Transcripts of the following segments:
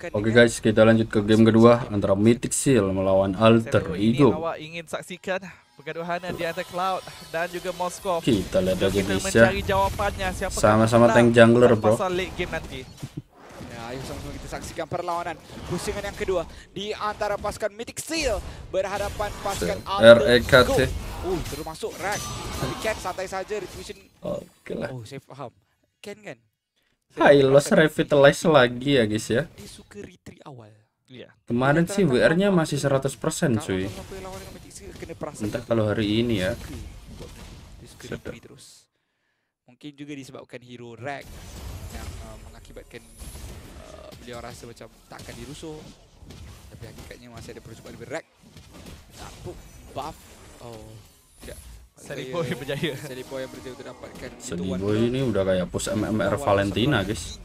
Okey guys, kita lanjut ke game kedua antara Mythic Seal melawan Alter Ego. Awak ingin saksikan pergaduhan di antara Cloud dan juga Moskov. Kita lihat dia jadi siapa. Sama-sama tank jungler, Bro. Pasal late game nanti. Ya, ayo sama-sama kita saksikan perlawanan pusingan yang kedua di antara pasukan Mythic Seal berhadapan pasukan RAK. Uh, termasuk Rack. Tapi Ken santai saja retribution. Okeylah. Oh, safe faham. Ken kan. Hilos revitalize lagi ya guys ya. Kemarin sih WR-nya masih 100% cuy. Entah kalau hari ini ya. terus. Mungkin juga disebabkan hero rag yang uh, mengakibatkan uh, beliau rasa macam takkan dirusuh. Tapi hakikatnya masih ada perjumpaan dengan rag. Tak buff. Oh, tidak. Sally Boy berjaya. Sally Boy yang berjaya untuk dapatkan Sally Boy ini udah kayak push MMR Valentina, guys.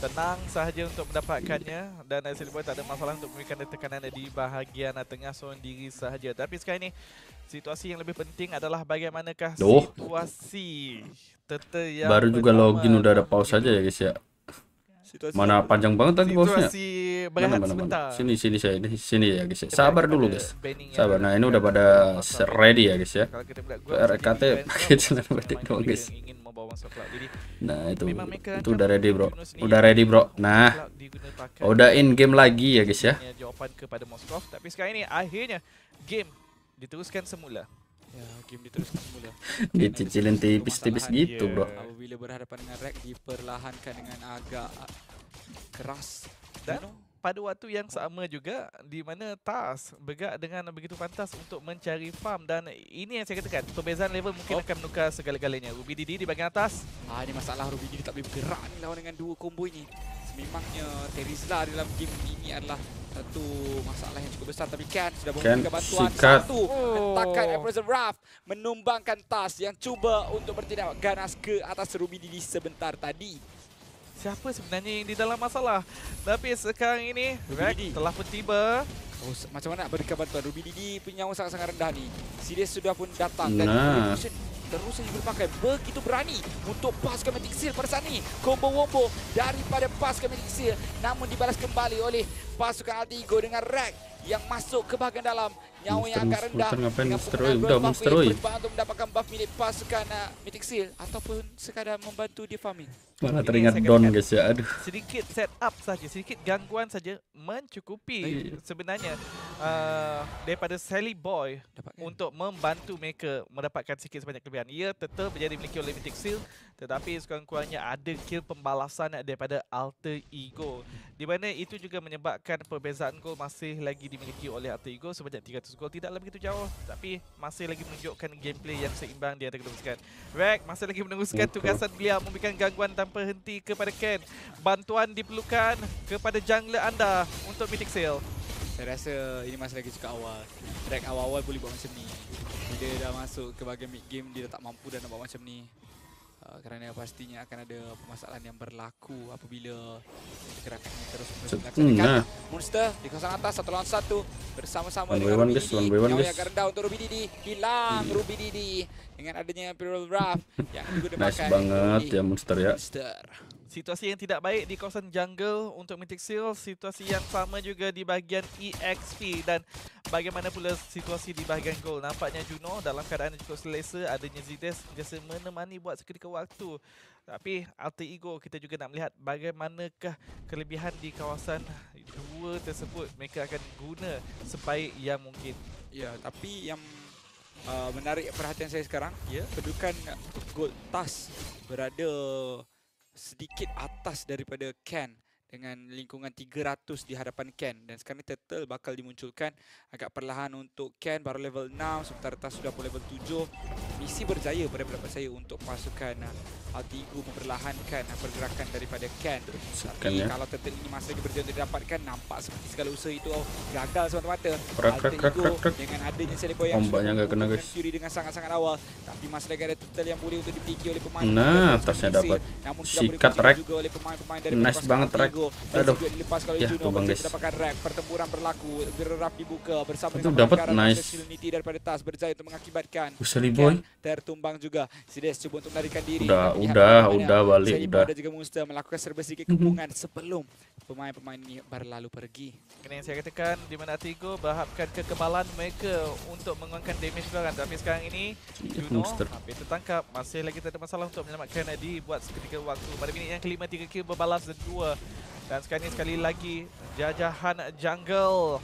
Tenang sahaja untuk mendapatkannya dan Sally Boy tak ada masalah untuk memberikan tekanan di bahagian tengah zone diri sahaja. Tapi sekarang ni situasi yang lebih penting adalah bagaimanakah situasi Baru juga login sudah ada pause saja ya guys ya. Situasi mana panjang banget tadi bosnya? Mana, mana, sebentar. mana. Sini sini saya ini sini ya guys. Ya. Sabar dulu guys. Sabar. Nah ini udah pada ready ya guys ya. RKT pakai celana batik doang guys. Nah itu itu kan udah ready bro. Nah, udah ready bro. Nah udah in game lagi ya guys ya. Jawaban kepada Moskov. Tapi sekarang ini akhirnya game diteruskan semula. Ya, dia cicilan tipis-tipis gitu bro Apabila berhadapan dengan Rek Diperlahankan dengan agak ah, Keras Dan pada waktu yang sama juga di mana tas bergerak dengan begitu pantas untuk mencari farm dan ini yang saya katakan perbezaan level mungkin oh. akan menukar segala-galanya Ruby Didi di bahagian atas ah, ini masalah Ruby Didi tak boleh bergerak ni lawan dengan dua combo ini memangnya Terizla dalam game ini adalah satu masalah yang cukup besar tapi Ken sudah memberikan bantuan sikat. satu hentakan oh. Emperor's Wrath menumbangkan Tas yang cuba untuk bertindak ganas ke atas Ruby Dili sebentar tadi. Siapa sebenarnya yang di dalam masalah? Tapi sekarang ini Rek telah pun tiba. Oh, macam mana nak berikan bantuan? Ruby Didi punya nyawa sangat-sangat rendah ni. Sirius sudah pun datang nah. dan terus saja dipakai Begitu berani untuk pas ke Matic Seal pada saat ini. Combo Wombo daripada pas ke Matic Seal. Namun dibalas kembali oleh pasukan Altigo dengan Rack yang masuk ke bahagian dalam. Nyawa yang agak rendah. Monster, monster, monster, monster, monster, monster, monster, monster, monster, monster, monster, monster, monster, monster, monster, monster, monster, mana teringat don guys ya. Aduh. Sedikit set up saja, sedikit gangguan saja mencukupi Ayuh. sebenarnya uh, daripada Sally Boy Dapatkan. untuk membantu mereka mendapatkan sedikit sebanyak kelebihan. Ia tetap menjadi miliki oleh Mythic Seal tetapi sekurang-kurangnya ada kill pembalasan daripada Alter Ego. Di mana itu juga menyebabkan perbezaan gol masih lagi dimiliki oleh Alter Ego sebanyak 300 gol. Tidaklah begitu jauh tapi masih lagi menunjukkan gameplay yang seimbang dia teruskan kedua masih lagi meneruskan tugasan beliau memberikan gangguan tanpa berhenti kepada Ken. Bantuan diperlukan kepada jungler anda untuk Mythic Sail. Saya rasa ini masih lagi cukup awal. Track awal-awal boleh buat macam ni. Bila dah masuk ke bahagian mid game, dia tak mampu dah nak buat macam ni. Eh, kerana pastinya akan ada permasalahan yang berlaku apabila gerakan ini terus berlangsung. Hmm, nah. Ya. Monster di kawasan atas satu lawan satu bersama-sama one dengan Ruby one Didi. Yang agak rendah untuk Ruby Didi. Hilang hmm. Ruby Didi dengan adanya Imperial Wrath yang digunakan. nice banget ya Monster ya. Monster. Situasi yang tidak baik di kawasan jungle untuk Mythic Seal. Situasi yang sama juga di bagian EXP. Dan bagaimana pula situasi di bahagian gol nampaknya Juno dalam keadaan cukup selesa adanya Zides biasa menemani buat seketika waktu tapi alter ego kita juga nak melihat bagaimanakah kelebihan di kawasan dua tersebut mereka akan guna sebaik yang mungkin ya tapi yang uh, menarik perhatian saya sekarang ya kedudukan gold tas berada sedikit atas daripada Ken dengan lingkungan 300 di hadapan Ken dan sekarang ni Turtle bakal dimunculkan agak perlahan untuk Ken baru level 6 sementara Tas sudah pun level 7 misi berjaya pada pendapat saya untuk pasukan uh, Altigo memperlahankan uh, pergerakan daripada Ken Tapi ya. kalau Turtle ini masih lagi berjaya untuk didapatkan nampak seperti segala usaha itu oh, gagal semata-mata Altigo dengan adanya Celeboy yang sudah yang Fury dengan sangat-sangat awal tapi masih lagi ada Turtle yang boleh untuk dipikir oleh pemain Nah, Tasnya dapat sikat rek pemain-pemain dari nice banget rek Diego dan juga dilepas kalau Juno Nova kita dapatkan rank pertempuran berlaku gerak dibuka bersama itu dapat nice Silinity daripada Tas berjaya untuk mengakibatkan Usali Boy tertumbang juga Sides cuba untuk melarikan diri udah udah udah balik udah ada juga Monster melakukan serba sedikit mhm. kepungan sebelum pemain-pemain ini berlalu pergi kena yang saya katakan di mana Tigo bahapkan kekebalan mereka untuk mengurangkan damage mereka tapi sekarang ini Juno hampir tertangkap masih lagi tak ada masalah untuk menyelamatkan Adi buat seketika waktu pada minit yang kelima tiga kill berbalas dan dua dan sekali sekali lagi jajahan jungle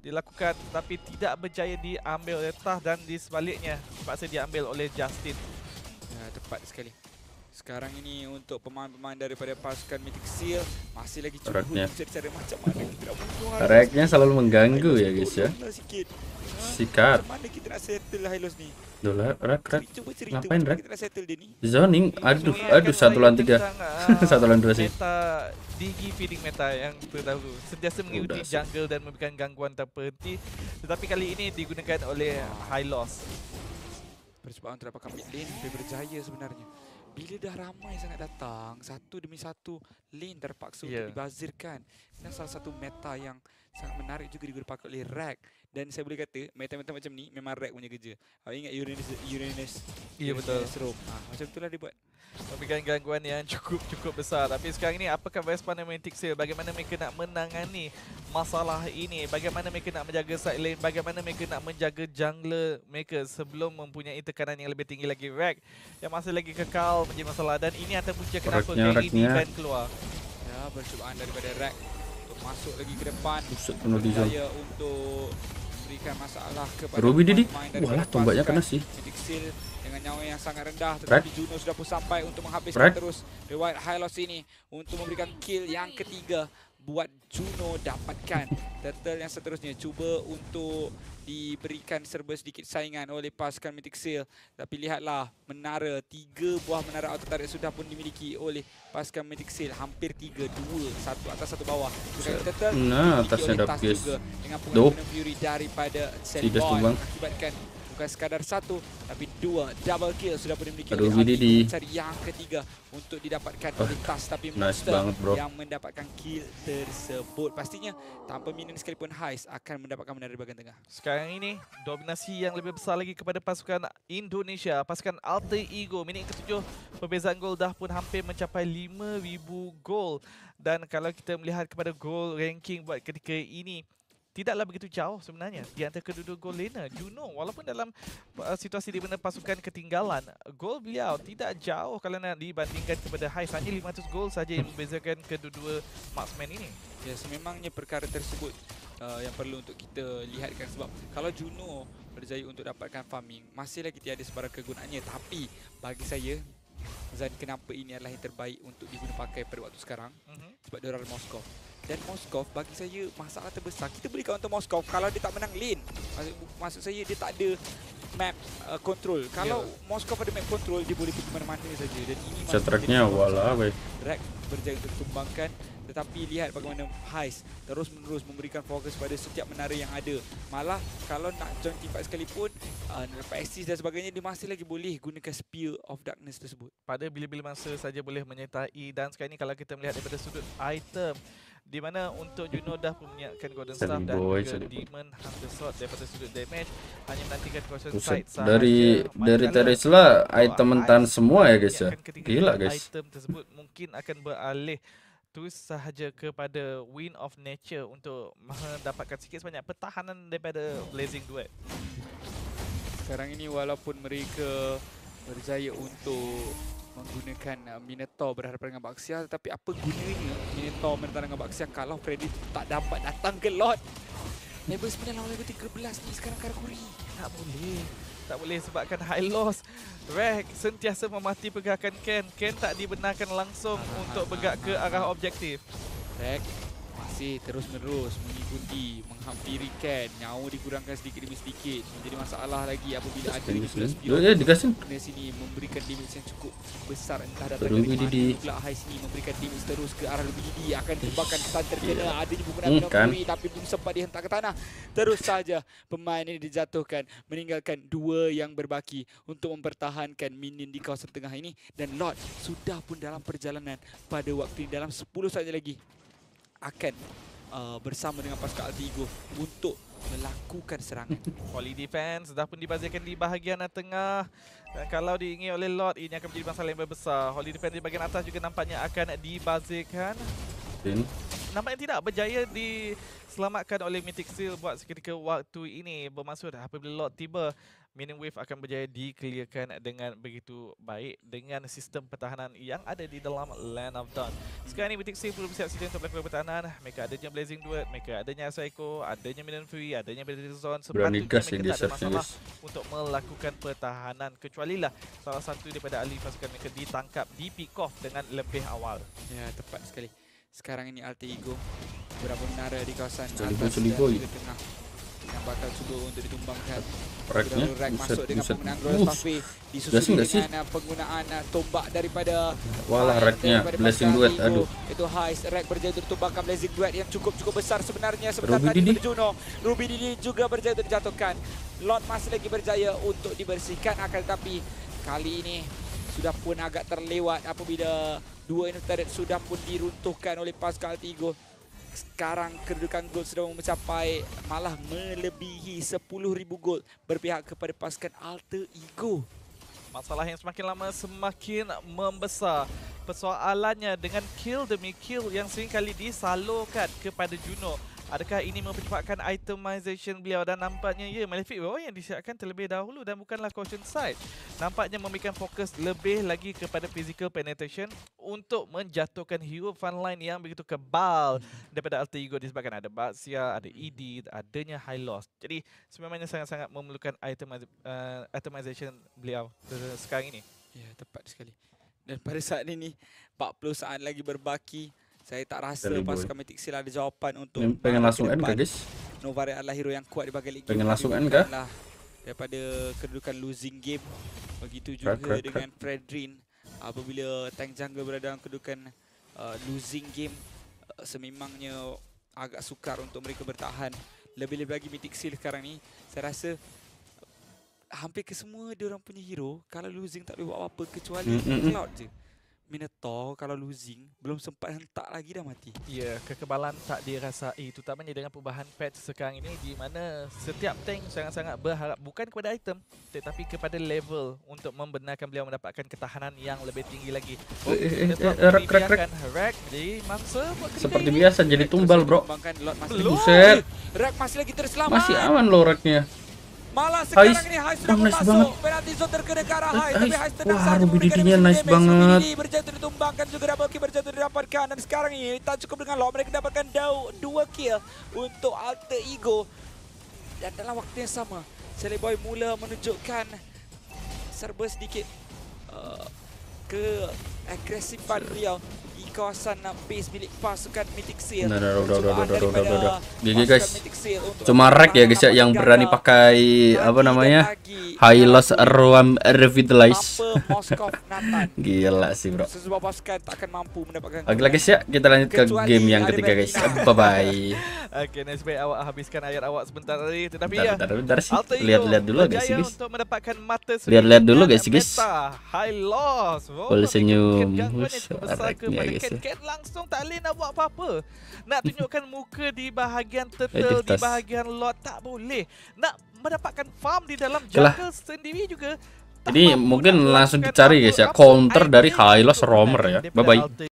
dilakukan tapi tidak berjaya diambil oleh Tah dan di sebaliknya terpaksa diambil oleh Justin. Ya, tepat sekali. Sekarang ini untuk pemain-pemain daripada pasukan Mythic Seal masih lagi cukup cari dicari macam mana kita nak Reknya selalu mengganggu ya guys ya. Sikat. mana kita nak settle Hylos ni? Dolar, rak, rak. Ngapain rak? Zoning, aduh, aduh, satu lawan tiga, satu lawan dua sih. Meta, digi feeding meta yang terdahulu sentiasa mengikuti jungle dan memberikan gangguan tanpa henti. Tetapi kali ini digunakan oleh Hylos. Percubaan terdapat kapit lane, berjaya sebenarnya. bila dah ramai sangat datang satu demi satu Lin terpaksa yeah. untuk ya. dibazirkan. Dan salah satu meta yang sangat menarik juga digunakan oleh Rack. Dan saya boleh kata, meta-meta macam ni memang Rack punya kerja. Awak ah, ingat Uranus? Uranus ya, yeah, betul. Room. Ha, ah, macam itulah dia buat. Memberikan gangguan yang cukup-cukup besar. Tapi sekarang ini, apakah Vespa Nematic Sale? Bagaimana mereka nak menangani masalah ini? Bagaimana mereka nak menjaga side lane? Bagaimana mereka nak menjaga jungler mereka sebelum mempunyai tekanan yang lebih tinggi lagi? Rack yang masih lagi kekal menjadi masalah. Dan ini atas punca kenapa KD keluar percubaan daripada Rack untuk masuk lagi ke depan. Usut penalti zone. Saya untuk berikan masalah kepada Robi Didi. Walah tombaknya kena sih. Diksil dengan nyawa yang sangat rendah tetapi Red. Juno sudah pun sampai untuk menghabiskan Red. terus The White High Loss ini untuk memberikan kill yang ketiga buat Juno dapatkan turtle yang seterusnya cuba untuk diberikan serba sedikit saingan oleh pasukan Mythic Sail. Tapi lihatlah menara, tiga buah menara auto target sudah pun dimiliki oleh pasukan Mythic Sail. Hampir tiga, dua, satu atas satu bawah. Bukan nah, atasnya ada pierce. Dengan pengguna Fury daripada Sandborn. Akibatkan bukan sekadar satu tapi dua double kill sudah pun dimiliki Aduh, oleh Ali cari yang ketiga untuk didapatkan oh, tas tapi nice monster banget, bro. yang mendapatkan kill tersebut pastinya tanpa minion sekalipun Heist akan mendapatkan menara bagian tengah sekarang ini dominasi yang lebih besar lagi kepada pasukan Indonesia pasukan Alter Ego minit ketujuh perbezaan gol dah pun hampir mencapai 5000 gol dan kalau kita melihat kepada gol ranking buat ketika ini tidaklah begitu jauh sebenarnya di antara kedua-dua gol Lena Juno walaupun dalam uh, situasi di mana pasukan ketinggalan gol beliau tidak jauh kalau nak dibandingkan kepada Hai hanya 500 gol saja yang membezakan kedua-dua marksman ini ya yes, sememangnya perkara tersebut uh, yang perlu untuk kita lihatkan sebab kalau Juno berjaya untuk dapatkan farming masih lagi tiada sebarang kegunaannya tapi bagi saya Zain kenapa ini adalah yang terbaik untuk digunakan pada waktu sekarang uh-huh. sebab dia orang Moskov. Dan Moskov bagi saya masalah terbesar. Kita beri kawan untuk Moskov kalau dia tak menang lane. Maksud, maksud saya dia tak ada map uh, control. Ya. Kalau yeah. Moskov ada map control, dia boleh pergi mana-mana saja. Dan ini Cetraknya walah weh. Rack berjaya untuk tumbangkan. Tetapi lihat bagaimana Heist terus-menerus memberikan fokus pada setiap menara yang ada. Malah kalau nak join team fight sekalipun, uh, dapat assist dan sebagainya, dia masih lagi boleh gunakan Spear of Darkness tersebut. Pada bila-bila masa saja boleh menyertai dan sekarang ini kalau kita melihat daripada sudut item, di mana untuk Juno dah pun menyiapkan Golden Staff dan boy, juga sorry. Demon Hunter Sword daripada sudut damage hanya menantikan Crusher Sight sahaja. Dari, dari Terrace lah item mentan semua ya guys ya. Gila guys. Item tersebut mungkin akan beralih tu sahaja kepada Wind of Nature untuk mendapatkan sikit sebanyak pertahanan daripada Blazing Duet. Sekarang ini walaupun mereka berjaya untuk menggunakan uh, Minotaur berhadapan dengan Baxia tetapi apa gunanya Minotaur berhadapan dengan Baxia kalau Freddy tak dapat datang ke lot Level sebenarnya lawan level 13 ni sekarang Karakuri Tak boleh Tak boleh sebabkan high loss Rek sentiasa memati pergerakan Ken Ken tak dibenarkan langsung ah, untuk ah, bergerak ah, ke ah, arah ah. objektif Rek masih terus-menerus mengikuti, menghampiri Ken. Nyawa dikurangkan sedikit demi sedikit. Menjadi masalah lagi apabila ada di sini. sini memberikan damage yang cukup besar. Entah datang dari mana pula Hai sini memberikan damage terus ke arah lebih tinggi. Akan tembakan stun terkena. Ada di pemenang kan. tapi belum sempat dihentak ke tanah. Terus saja pemain ini dijatuhkan. Meninggalkan dua yang berbaki untuk mempertahankan minion di kawasan tengah ini. Dan Lord sudah pun dalam perjalanan pada waktu ini. Dalam 10 saja lagi akan uh, bersama dengan pasukan Altigo untuk melakukan serangan. Quali defense dah pun dibazirkan di bahagian tengah. Dan kalau diingini oleh Lord, ini akan menjadi masalah yang lebih besar. Holy defense di bahagian atas juga nampaknya akan dibazirkan. In. Nampaknya tidak berjaya diselamatkan oleh Mythic Seal buat seketika waktu ini. Bermaksud apabila Lord tiba, Minim Wave akan berjaya di dengan begitu baik dengan sistem pertahanan yang ada di dalam Land of Dawn. Sekarang ini Mythic Sea belum siap sedia untuk melakukan pertahanan. Mereka adanya Blazing Duet, mereka adanya Psycho, adanya Minion Fury, adanya Blazing Zone. Sepatutnya mereka tak ada masalah untuk melakukan pertahanan. Kecuali lah salah satu daripada Ali pasukan mereka ditangkap di pick off dengan lebih awal. Ya, tepat sekali. Sekarang ini Alter Ego berapa menara di kawasan Celigo, atas Celigo. dan bakal cuba untuk ditumbangkan Ragnya Rag masuk dengan penggunaan Glorious Pathway Disusul dengan sih? Uh, penggunaan uh, tombak daripada Walah Ragnya Blessing Duet Aduh Itu Heist Rag berjaya untuk tertumbangkan Blessing Duet yang cukup-cukup besar sebenarnya Sebentar Ruby tadi Didi. Juno Ruby Didi juga berjaya terjatuhkan Lot masih lagi berjaya untuk dibersihkan Akan tetapi kali ini sudah pun agak terlewat apabila dua internet sudah pun diruntuhkan oleh Pascal Tigo sekarang kedudukan gol sudah mencapai malah melebihi 10,000 gol berpihak kepada pasukan Alter Ego. Masalah yang semakin lama semakin membesar. Persoalannya dengan kill demi kill yang sering kali disalurkan kepada Juno. Adakah ini mempercepatkan itemization beliau dan nampaknya ya Malefic bawah yang disiapkan terlebih dahulu dan bukanlah caution side. Nampaknya memberikan fokus lebih lagi kepada physical penetration untuk menjatuhkan hero frontline yang begitu kebal daripada alter ego disebabkan ada Batsia, ada hmm. ED, adanya high loss. Jadi sememangnya sangat-sangat memerlukan item, uh, eh, itemization beliau sekarang ini. Ya, tepat sekali. Dan pada saat ini, 40 saat lagi berbaki. Saya tak rasa Terlibu. pasukan Mythic Seal ada jawapan untuk Mem Pengen langsung end ke guys? Novare adalah hero yang kuat di bagian league Pengen langsung end ke? Lah. Daripada kedudukan losing game Begitu juga crack, crack, dengan Fredrin Apabila tank jungle berada dalam kedudukan uh, losing game uh, Sememangnya agak sukar untuk mereka bertahan Lebih-lebih lagi Mythic Seal sekarang ni Saya rasa uh, Hampir kesemua dia orang punya hero Kalau losing tak boleh buat apa-apa kecuali mm -hmm. cloud je Minotaur kalau losing belum sempat hentak lagi dah mati. Ya, yeah, kekebalan tak dirasai terutamanya dengan perubahan patch sekarang ini di mana setiap tank sangat-sangat berharap bukan kepada item tetapi kepada level untuk membenarkan beliau mendapatkan ketahanan yang lebih tinggi lagi. Rek rek rek. Rek di mangsa seperti biasa jadi tumbal, Bro. Buset. Rek masih lagi terselamat. Masih aman lo reknya. Malah sekarang Heist. ini Heist sudah oh, nice masuk. Banget. Penalti zone terkena ke arah Heist. Heist. Tapi Heist tetap Wah, saja memberikan nice banget. Ini berjatuh ditumbangkan juga double kill berjatuh didapatkan. Dan sekarang ini tak cukup dengan low. Mereka dapatkan dau dua kill untuk Alter Ego. Dan dalam waktu yang sama, Sally Boy mula menunjukkan serba sedikit uh, ke agresifan Riau. kawasan base milik pasukan Mythic Seal. Nah, udah, nah, udah, udah, udah, udah, udah, udah. GG guys. Cuma rek ya guys ya yang berani pakai apa namanya? High loss Roam Revitalize. Gila sih, Bro. Sebuah pasukan tak akan mampu mendapatkan. Oke lah guys ya, kita lanjut ke game yang ketiga guys. Bye bye. Oke, nice baik awak habiskan air awak sebentar tadi, tetapi ya. Bentar, bentar sih. Lihat-lihat dulu guys guys. Lihat-lihat dulu guys guys. High loss. Boleh senyum. ya guys. Cat-cat langsung tak boleh nak buat apa-apa Nak tunjukkan muka di bahagian turtle Di bahagian lot Tak boleh Nak mendapatkan farm di dalam Yalah. jungle sendiri juga Ini mungkin langsung dicari guys ya Counter dari Hylos Romer ya Bye-bye